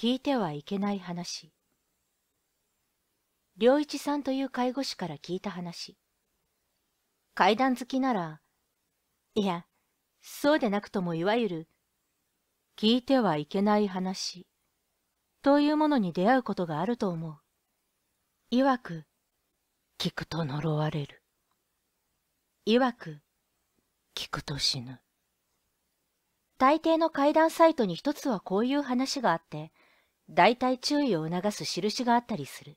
聞いてはいけない話良一さんという介護士から聞いた話階段好きならいやそうでなくともいわゆる聞いてはいけない話というものに出会うことがあると思ういわく聞くと呪われるいわく聞くと死ぬ大抵の怪談サイトに一つはこういう話があって大体注意を促す印があったりする。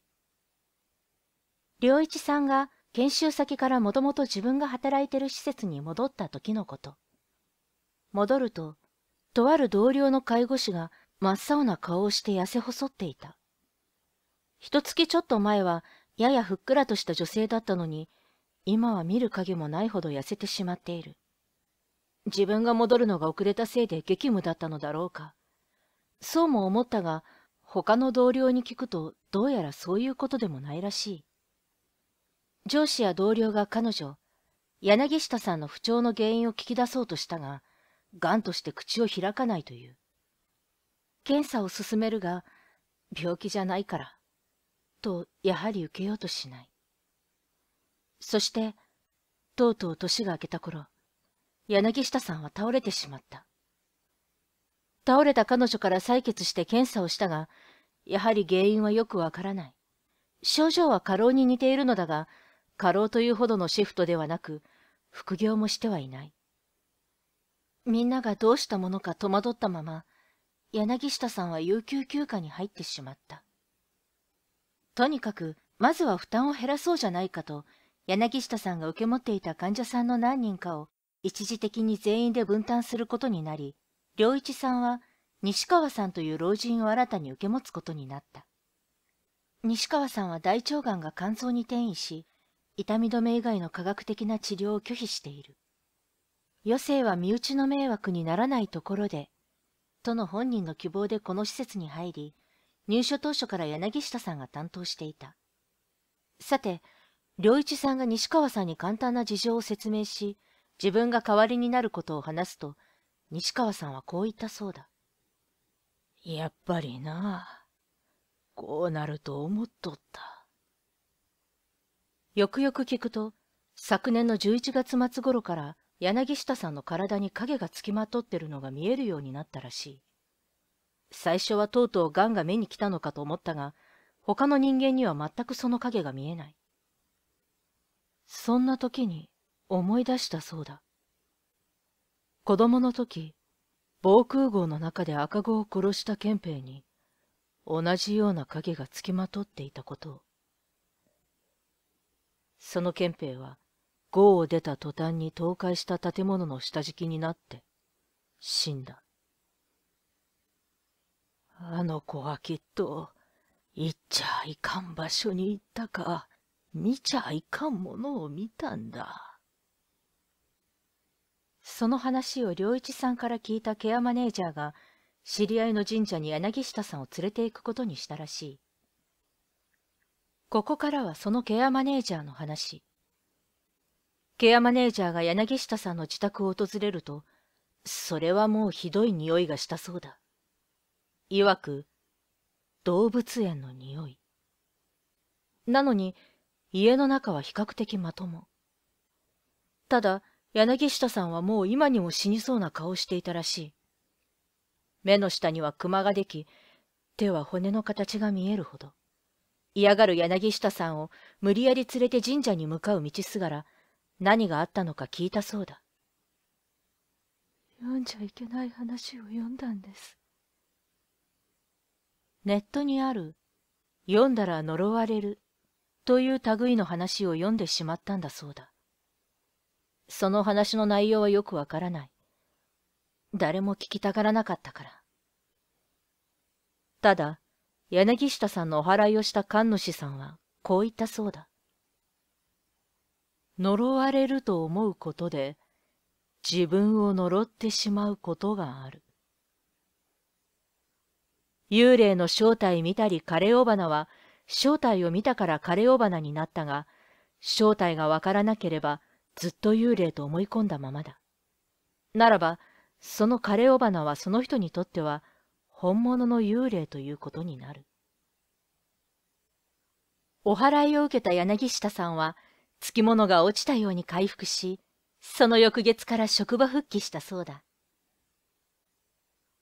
良一さんが研修先からもともと自分が働いてる施設に戻った時のこと。戻ると、とある同僚の介護士が真っ青な顔をして痩せ細っていた。一月ちょっと前はややふっくらとした女性だったのに、今は見る影もないほど痩せてしまっている。自分が戻るのが遅れたせいで激務だったのだろうか。そうも思ったが、他の同僚に聞くとどうやらそういうことでもないらしい。上司や同僚が彼女、柳下さんの不調の原因を聞き出そうとしたが、癌として口を開かないという。検査を進めるが、病気じゃないから、とやはり受けようとしない。そして、とうとう年が明けた頃、柳下さんは倒れてしまった。倒れた彼女から採血して検査をしたが、やはり原因はよくわからない。症状は過労に似ているのだが、過労というほどのシフトではなく、副業もしてはいない。みんながどうしたものか戸惑ったまま、柳下さんは有給休暇に入ってしまった。とにかく、まずは負担を減らそうじゃないかと、柳下さんが受け持っていた患者さんの何人かを一時的に全員で分担することになり、良一さんは西川さんという老人を新たに受け持つことになった。西川さんは大腸がんが肝臓に転移し、痛み止め以外の科学的な治療を拒否している。余生は身内の迷惑にならないところで、との本人の希望でこの施設に入り、入所当初から柳下さんが担当していた。さて、良一さんが西川さんに簡単な事情を説明し、自分が代わりになることを話すと、西川さんはこう言ったそうだ。やっぱりなこうなると思っとったよくよく聞くと昨年の11月末頃から柳下さんの体に影がつきまとってるのが見えるようになったらしい最初はとうとうがんが目に来たのかと思ったが他の人間には全くその影が見えないそんな時に思い出したそうだ子供の時防空壕の中で赤子を殺した憲兵に同じような影がつきまとっていたことをその憲兵は壕を出た途端に倒壊した建物の下敷きになって死んだあの子はきっと行っちゃいかん場所に行ったか見ちゃいかんものを見たんだ。その話を良一さんから聞いたケアマネージャーが、知り合いの神社に柳下さんを連れて行くことにしたらしい。ここからはそのケアマネージャーの話。ケアマネージャーが柳下さんの自宅を訪れると、それはもうひどい匂いがしたそうだ。いわく、動物園の匂い。なのに、家の中は比較的まとも。ただ、柳下さんはもう今にも死にそうな顔をしていたらしい。目の下にはクマができ、手は骨の形が見えるほど。嫌がる柳下さんを無理やり連れて神社に向かう道すがら、何があったのか聞いたそうだ。読んじゃいけない話を読んだんです。ネットにある、読んだら呪われるという類の話を読んでしまったんだそうだ。その話の内容はよくわからない。誰も聞きたがらなかったから。ただ、柳下さんのお祓いをした神主さんはこう言ったそうだ。呪われると思うことで、自分を呪ってしまうことがある。幽霊の正体見たり枯れ尾花は、正体を見たから枯れ尾花になったが、正体がわからなければ、ずっと幽霊と思い込んだままだ。ならば、その枯れ尾花はその人にとっては本物の幽霊ということになる。お祓いを受けた柳下さんは、つきものが落ちたように回復し、その翌月から職場復帰したそうだ。